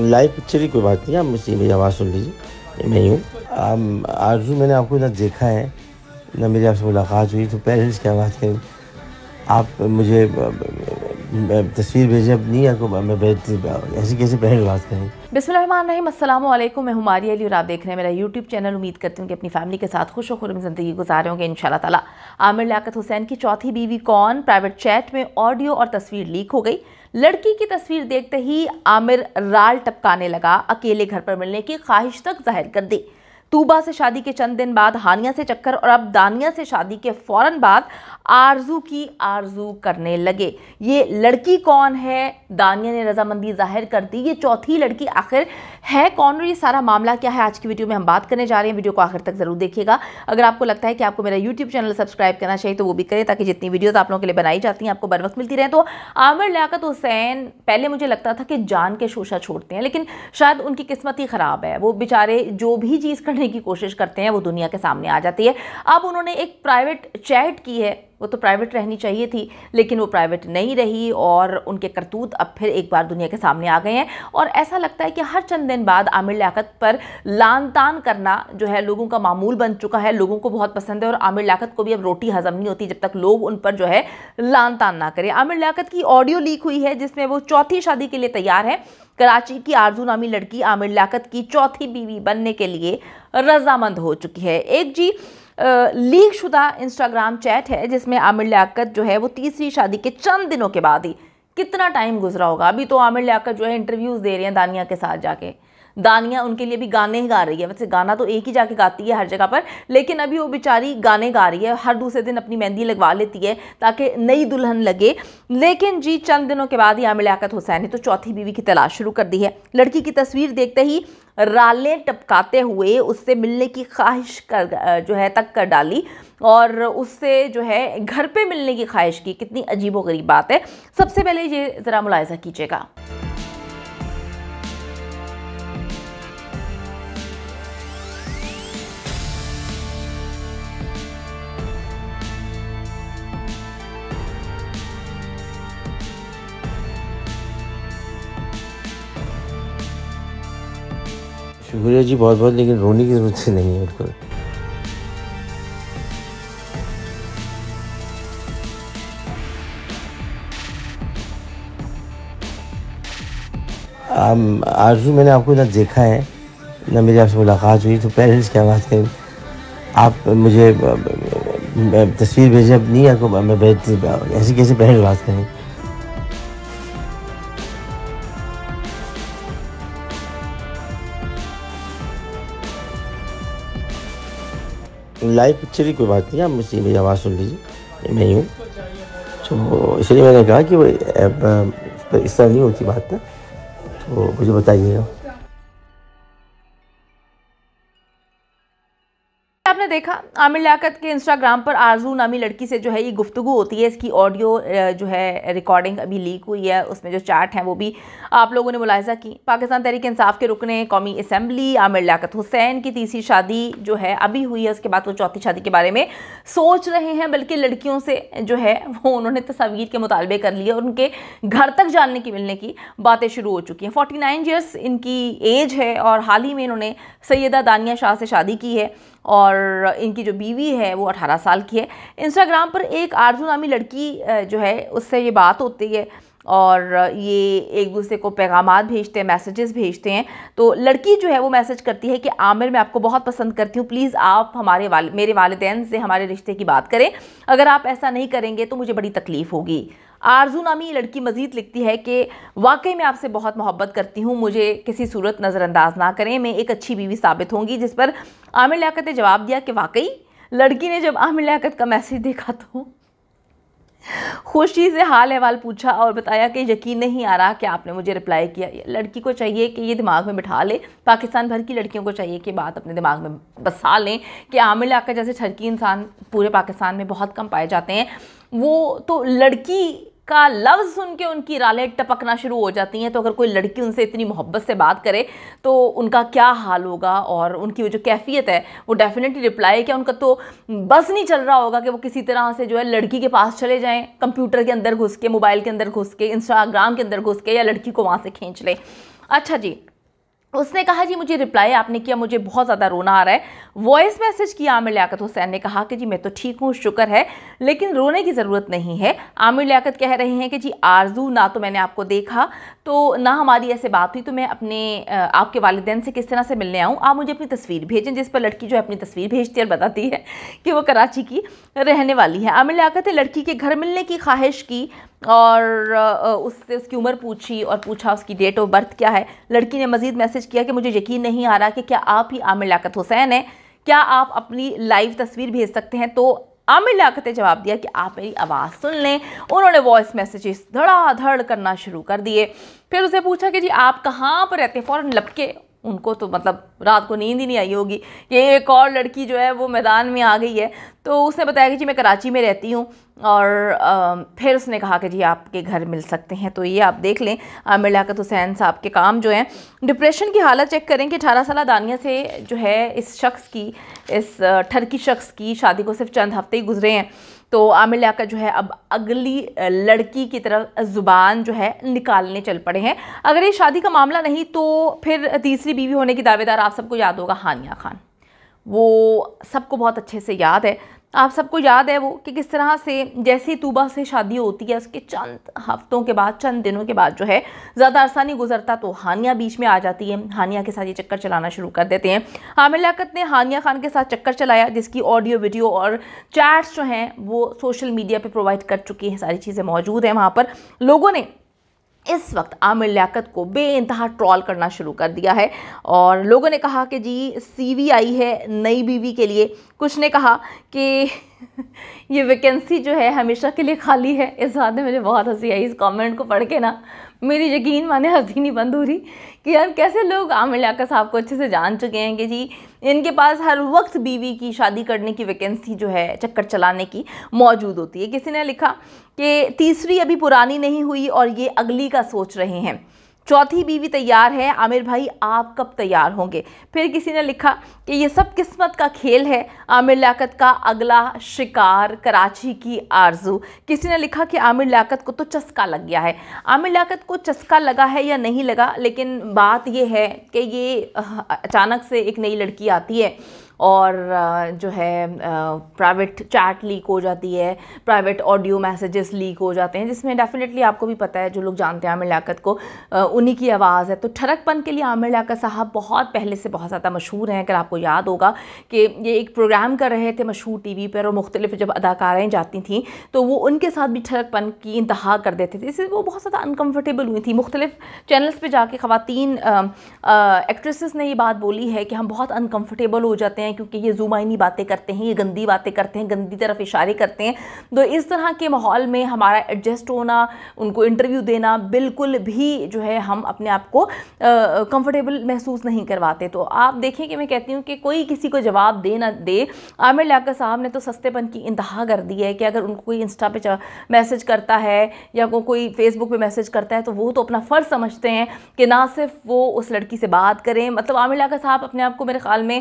live picture की कोई बात नहीं आप मुझसे मेरी आवाज़ सुन लीजिए मैं ही हूँ आरजू मैंने आपको ना देखा है ना मेरी आपसे मुलाकात हुई तो पेरेंट्स क्या बात करें आप मुझे तस्वीर भेजें अपनी आपको मैं ऐसी कैसे पेरेंट्स बात करें बिस्मिल्लाम मैं हमारी अली और आप देख रहे हैं मेरा यूट्यूब चैनल उम्मीद करती हूँ कि अपनी फैमिली के साथ खुश और खुरम ज़िंदगी गुजार होंगे इन ताला आमिर लियाकत हुसैन की चौथी बीवी कौन प्राइवेट चैट में ऑडियो और तस्वीर लीक हो गई लड़की की तस्वीर देखते ही आमिर राल टपकाने लगा अकेले घर पर मिलने की ख्वाहिश तक जाहिर कर दी तूबा से शादी के चंद दिन बाद हानिया से चक्कर और अब दानिया से शादी के फ़ौरन बाद आरजू की आरजू करने लगे ये लड़की कौन है दानिया ने रजामंदी जाहिर कर दी ये चौथी लड़की आखिर है कौन और ये सारा मामला क्या है आज की वीडियो में हम बात करने जा रहे हैं वीडियो को आखिर तक ज़रूर देखिएगा अगर आपको लगता है कि आपको मेरा यूट्यूब चैनल सब्सक्राइब करना चाहिए तो वो भी करें ताकि जितनी वीडियोज़ आप लोगों के लिए बनाई जाती हैं आपको बर मिलती रहे तो आमिर लियाकत हुसैन पहले मुझे लगता था कि जान के शोशा छोड़ते हैं लेकिन शायद उनकी किस्मत ही ख़राब है वो बेचारे जो भी चीज़ समझने की कोशिश करते हैं वो दुनिया के सामने आ जाती है अब उन्होंने एक प्राइवेट चैट की है वो तो प्राइवेट रहनी चाहिए थी लेकिन वो प्राइवेट नहीं रही और उनके करतूत अब फिर एक बार दुनिया के सामने आ गए हैं और ऐसा लगता है कि हर चंद दिन बाद आमिर लियाकत पर लान तान करना जो है लोगों का मामूल बन चुका है लोगों को बहुत पसंद है और आमिर लियाकत को भी अब रोटी हजम नहीं होती जब तक लोग उन पर जो है लान तान ना करें आमिर लियाकत की ऑडियो लीक हुई है जिसमें वो चौथी शादी के लिए तैयार है कराची की आरजू नामी लड़की आमिर लियाकत की चौथी बीवी बनने के लिए रजामंद हो चुकी है एक जी लीक शुदा इंस्टाग्राम चैट है जिसमें आमिर लियाकत जो है वो तीसरी शादी के चंद दिनों के बाद ही कितना टाइम गुजरा होगा अभी तो आमिर लियाकत जो है इंटरव्यूज़ दे रहे हैं दानिया के साथ जाके दानिया उनके लिए भी गाने ही गा रही है वैसे गाना तो एक ही जाके गाती है हर जगह पर लेकिन अभी वो बेचारी गाने गा रही है हर दूसरे दिन अपनी मेहंदी लगवा लेती है ताकि नई दुल्हन लगे लेकिन जी चंद दिनों के बाद यहाँ मिलाकत हुसैन ने तो चौथी बीवी की तलाश शुरू कर दी है लड़की की तस्वीर देखते ही रालें टपकाते हुए उससे मिलने की ख्वाहिश कर जो है तक कर डाली और उससे जो है घर पे मिलने की ख्वाहिश की कितनी अजीब व गरीब बात है सबसे पहले ये ज़रा मुलायजा कीजिएगा शुक्रिया जी बहुत बहुत लेकिन रोने की जरूरत से नहीं है बिल्कुल आरजू मैंने आपको ना देखा है ना मेरी आपसे मुलाकात हुई तो पेरेंट्स क्या बात करें आप मुझे तस्वीर भेजें अपनी आपको मैं भेज ऐसे कैसे पेरेंट्स बात करें लाइव पिक्चर की कोई बात नहीं आप मुझसे मेरी आवाज़ सुन लीजिए मैं हूँ तो इसलिए मैंने कहा कि वो इस तरह नहीं होती बात ना तो मुझे बताइएगा आपने देखा आमिर लियाकत के इंस्टाग्राम पर आरजू नामी लड़की से जो है ये गुफ्तु होती है इसकी ऑडियो जो है रिकॉर्डिंग अभी लीक हुई है उसमें जो चार्ट हैं वो भी आप लोगों ने मुलायजा की पाकिस्तान तहरीक इंसाफ के रुकने कौमी असम्बली आमिर लियाकत हुसैन की तीसरी शादी जो है अभी हुई है उसके बाद वो चौथी शादी के बारे में सोच रहे हैं बल्कि लड़कियों से जो है वो उन्होंने तस्वीर के मुतालबे कर लिए और उनके घर तक जानने की मिलने की बातें शुरू हो चुकी हैं फोर्टी नाइन ईयर्स इनकी एज है और हाल ही में इन्होंने सैदा दानिया शाह से शादी की है और इनकी जो बीवी है वो 18 साल की है इंस्टाग्राम पर एक आरजू नामी लड़की जो है उससे ये बात होती है और ये एक दूसरे को पैगाम भेजते हैं मैसेजेस भेजते हैं तो लड़की जो है वो मैसेज करती है कि आमिर मैं आपको बहुत पसंद करती हूँ प्लीज़ आप हमारे वाल मेरे वालदेन से हमारे रिश्ते की बात करें अगर आप ऐसा नहीं करेंगे तो मुझे बड़ी तकलीफ़ होगी आरजू नामी लड़की मजीद लिखती है कि वाकई मैं आपसे बहुत मोहब्बत करती हूँ मुझे किसी सूरत नज़रअंदाज ना करें मैं एक अच्छी बीवी साबित होंगी जिस पर आमिर लियाकत ने जवाब दिया कि वाकई लड़की ने जब आमिर लियाकत का मैसेज देखा तो खुशी से हाल अहवाल पूछा और बताया कि यकीन नहीं आ रहा कि आपने मुझे रिप्लाई किया लड़की को चाहिए कि ये दिमाग में बिठा ले पाकिस्तान भर की लड़कियों को चाहिए कि बात अपने दिमाग में बसा लें कि आमिर लाका जैसे ठरकी इंसान पूरे पाकिस्तान में बहुत कम पाए जाते हैं वो तो लड़की का लफ्ज़ सुन के उनकी रालें टपकना शुरू हो जाती हैं तो अगर कोई लड़की उनसे इतनी मोहब्बत से बात करे तो उनका क्या हाल होगा और उनकी वो जो कैफियत है वो डेफिनेटली रिप्लाई क्या उनका तो बस नहीं चल रहा होगा कि वो किसी तरह से जो है लड़की के पास चले जाएँ कंप्यूटर के अंदर घुस के मोबाइल के अंदर घुस के इंस्टाग्राम के अंदर घुस के या लड़की को वहाँ से खींच लें अच्छा जी उसने कहा जी मुझे रिप्लाई आपने किया मुझे बहुत ज़्यादा रोना आ रहा है वॉइस मैसेज किया आमिर लियाकत हुसैन ने कहा कि जी मैं तो ठीक हूँ शुक्र है लेकिन रोने की ज़रूरत नहीं है आमिर लियाकत कह रहे हैं कि जी आरजू ना तो मैंने आपको देखा तो ना हमारी ऐसे बात हुई तो मैं अपने आपके वालदेन से किस तरह से मिलने आऊँ आप मुझे अपनी तस्वीर भेजें जिस पर लड़की जो है अपनी तस्वीर भेजती है बताती है कि वो कराची की रहने वाली है आमिर लियाकत ने लड़की के घर मिलने की ख्वाहिश की और उससे उसकी उम्र पूछी और पूछा उसकी डेट ऑफ बर्थ क्या है लड़की ने मज़ीद मैसेज किया कि मुझे यकीन नहीं आ रहा कि क्या आप ही आमिर लियाकत हुसैन हैं क्या आप अपनी लाइव तस्वीर भेज सकते हैं तो आमिर लियाकत ने जवाब दिया कि आप मेरी आवाज़ सुन लें उन्होंने वॉइस मैसेजेस धड़ाधड़ करना शुरू कर दिए फिर उसे पूछा कि जी आप कहाँ पर रहते हैं फ़ौरन लपके उनको तो मतलब रात को नींद ही नहीं आई होगी कि एक और लड़की जो है वो मैदान में आ गई है तो उसने बताया कि जी मैं कराची में रहती हूँ और फिर उसने कहा कि जी आपके घर मिल सकते हैं तो ये आप देख लें आमिर लियात हुसैन साहब के काम जो हैं डिप्रेशन की हालत चेक करें कि अठारह साल दानिया से जो है इस शख्स की इस ठरकी शख्स की शादी को सिर्फ चंद हफ्ते ही गुजरे हैं तो आमिर लियाकत जो है अब अगली लड़की की तरफ ज़ुबान जो है निकालने चल पड़े हैं अगर ये शादी का मामला नहीं तो फिर तीसरी बीवी होने की दावेदार आप सबको याद होगा हानिया खान वो सबको बहुत अच्छे से याद है आप सबको याद है वो कि किस तरह से जैसे तूबा से शादी होती है उसके चंद हफ्तों के बाद चंद दिनों के बाद जो है ज़्यादा आसानी गुजरता तो हानिया बीच में आ जाती है हानिया के साथ ये चक्कर चलाना शुरू कर देते हैं आमिर लाकत ने हानिया खान के साथ चक्कर चलाया जिसकी ऑडियो वीडियो और चैट्स जो हैं वो सोशल मीडिया पर प्रोवाइड कर चुकी हैं सारी चीज़ें मौजूद हैं वहाँ पर लोगों ने इस वक्त आमिर लियाकत को बे ट्रॉल करना शुरू कर दिया है और लोगों ने कहा कि जी सीवी आई है नई बीवी के लिए कुछ ने कहा कि ये वैकेंसी जो है हमेशा के लिए खाली है इस बात में मुझे बहुत हंसी आई इस कमेंट को पढ़ के ना मेरी यकीन माने हंसी नहीं बंद हो रही कि यार कैसे लोग आमिर इलाका साहब को अच्छे से जान चुके हैं कि जी इनके पास हर वक्त बीवी की शादी करने की वैकेंसी जो है चक्कर चलाने की मौजूद होती है किसी ने लिखा कि तीसरी अभी पुरानी नहीं हुई और ये अगली का सोच रहे हैं चौथी बीवी तैयार है आमिर भाई आप कब तैयार होंगे फिर किसी ने लिखा कि ये सब किस्मत का खेल है आमिर लियाकत का अगला शिकार कराची की आरजू किसी ने लिखा कि आमिर लियाकत को तो चस्का लग गया है आमिर लियाकत को चस्का लगा है या नहीं लगा लेकिन बात यह है कि ये अचानक से एक नई लड़की आती है और जो है प्राइवेट चैट लीक हो जाती है प्राइवेट ऑडियो मैसेजेस लीक हो जाते हैं जिसमें डेफिनेटली आपको भी पता है जो लोग जानते हैं आमिर लियाकत को उन्हीं की आवाज़ है तो ठरकपन के लिए आमिर लियाकत साहब बहुत पहले से बहुत ज़्यादा मशहूर हैं अगर आपको याद होगा कि ये एक प्रोग्राम कर रहे थे मशहूर टी पर और मुख्तलिफ जब अदाकाराएँ जाती थी तो वो उनके साथ भी ठरकपन की इंतहा कर देते थे इससे वो बहुत ज़्यादा अनकम्फर्टेबल हुई थी मुख्तलिफ चैनल्स पर जाके ख़वान एक्ट्रेसेस ने ये बात बोली है कि हम बहुत अनकम्फर्टेबल हो जाते हैं हैं क्योंकि ये जुमाइनी बातें करते हैं ये गंदी बातें करते हैं गंदी तरफ इशारे करते हैं तो इस तरह के माहौल में हमारा एडजस्ट होना उनको इंटरव्यू देना बिल्कुल भी जो है हम अपने आप को कंफर्टेबल महसूस नहीं करवाते तो आप देखें कि मैं कहती हूँ कि कोई किसी को जवाब दे ना दे आमिर लियाकत साहब ने तो सस्तेपन की इंतहा कर दी है कि अगर उनको कोई इंस्टा पे मैसेज करता है या को कोई फेसबुक पे मैसेज करता है तो वो तो अपना फ़र्ज़ समझते हैं कि ना सिर्फ वो उस लड़की से बात करें मतलब आमिर लियाकत साहब अपने आप को मेरे ख्याल में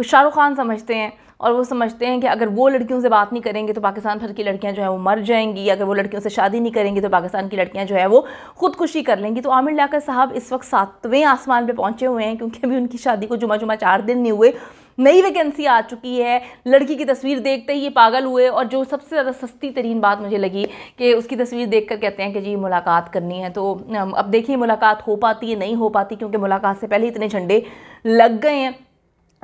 शाहरुख खान समझते हैं और वो समझते हैं कि अगर वो लड़कियों से बात नहीं करेंगे तो पाकिस्तान भर की लड़कियां जो है वो मर जाएंगी अगर वो लड़कियों से शादी नहीं करेंगी तो पाकिस्तान की लड़कियां जो है वो खुदकुशी कर लेंगी तो आमिर लाकर साहब इस वक्त सातवें आसमान पे पहुंचे हुए हैं क्योंकि अभी उनकी शादी को जुमा जुमा चार दिन नहीं हुए नई वैकेंसी आ चुकी है लड़की की तस्वीर देखते ही ये पागल हुए और जो सबसे ज़्यादा सस्ती तरीन बात मुझे लगी कि उसकी तस्वीर देख कर कहते हैं कि जी मुलाकात करनी है तो अब देखिए मुलाकात हो पाती है नहीं हो पाती क्योंकि मुलाकात से पहले इतने झंडे लग गए हैं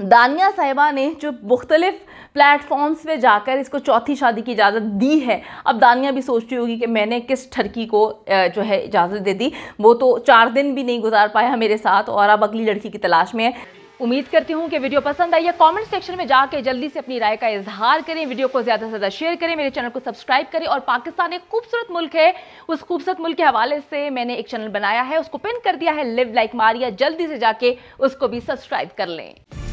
दानिया साहिबा ने जो मुख्तलिफ प्लेटफॉर्म्स पे जाकर इसको चौथी शादी की इजाज़त दी है अब दानिया भी सोचती होगी कि मैंने किस ठरकी को जो है इजाज़त दे दी वो तो चार दिन भी नहीं गुजार पाया मेरे साथ और अब अगली लड़की की तलाश में है उम्मीद करती हूँ कि वीडियो पसंद आई है कमेंट सेक्शन में जाकर जल्दी से अपनी राय का इजहार करें वीडियो को ज़्यादा से ज़्यादा शेयर करें मेरे चैनल को सब्सक्राइब करें और पाकिस्तान एक खूबसूरत मुल्क है उस खूबसूरत मुल्क के हवाले से मैंने एक चैनल बनाया है उसको पिन कर दिया है लिव लाइक मारिया जल्दी से जाके उसको भी सब्सक्राइब कर लें